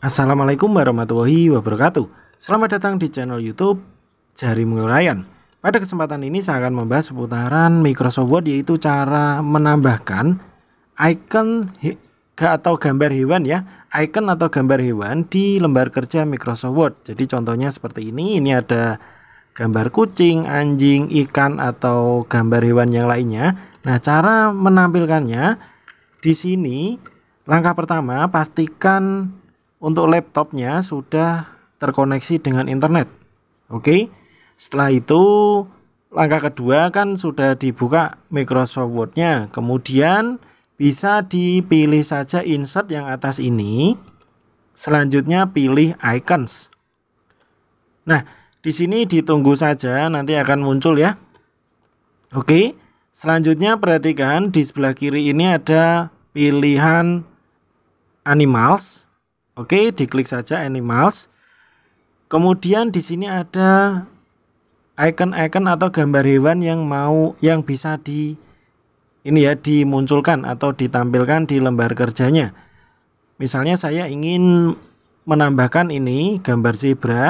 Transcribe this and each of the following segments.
Assalamualaikum warahmatullahi wabarakatuh Selamat datang di channel youtube Jari Mengurayan Pada kesempatan ini saya akan membahas seputaran Microsoft Word yaitu cara menambahkan icon atau gambar hewan ya Icon atau gambar hewan di lembar kerja Microsoft Word Jadi contohnya seperti ini Ini ada gambar kucing, anjing, ikan atau gambar hewan yang lainnya Nah cara menampilkannya di sini Langkah pertama pastikan untuk laptopnya sudah terkoneksi dengan internet. Oke. Setelah itu langkah kedua kan sudah dibuka Microsoft Word-nya. Kemudian bisa dipilih saja insert yang atas ini. Selanjutnya pilih icons. Nah, di sini ditunggu saja nanti akan muncul ya. Oke. Selanjutnya perhatikan di sebelah kiri ini ada pilihan animals Oke, diklik saja animals. Kemudian di sini ada icon-icon atau gambar hewan yang mau yang bisa di ini ya dimunculkan atau ditampilkan di lembar kerjanya. Misalnya saya ingin menambahkan ini gambar zebra.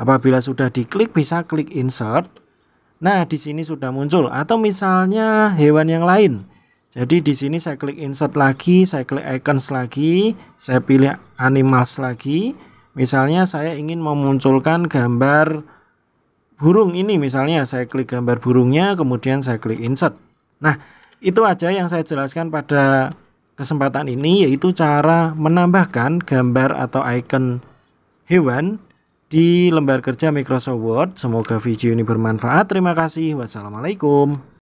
Apabila sudah diklik bisa klik insert. Nah, di sini sudah muncul atau misalnya hewan yang lain. Jadi di sini saya klik insert lagi, saya klik icons lagi, saya pilih animals lagi. Misalnya saya ingin memunculkan gambar burung ini misalnya saya klik gambar burungnya kemudian saya klik insert. Nah, itu aja yang saya jelaskan pada kesempatan ini yaitu cara menambahkan gambar atau icon hewan di lembar kerja Microsoft Word. Semoga video ini bermanfaat. Terima kasih. Wassalamualaikum.